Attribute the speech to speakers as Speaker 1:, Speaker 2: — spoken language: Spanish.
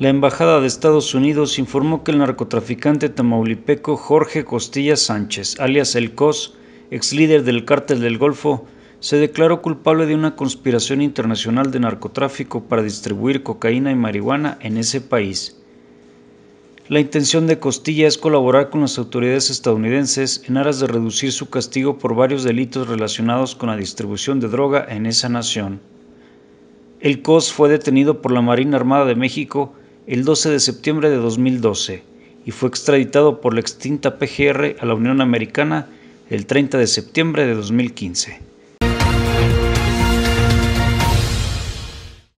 Speaker 1: La Embajada de Estados Unidos informó que el narcotraficante tamaulipeco Jorge Costilla Sánchez, alias El COS, ex líder del cártel del Golfo, se declaró culpable de una conspiración internacional de narcotráfico para distribuir cocaína y marihuana en ese país. La intención de Costilla es colaborar con las autoridades estadounidenses en aras de reducir su castigo por varios delitos relacionados con la distribución de droga en esa nación. El COS fue detenido por la Marina Armada de México el 12 de septiembre de 2012 y fue extraditado por la extinta PGR a la Unión Americana el 30 de septiembre de 2015.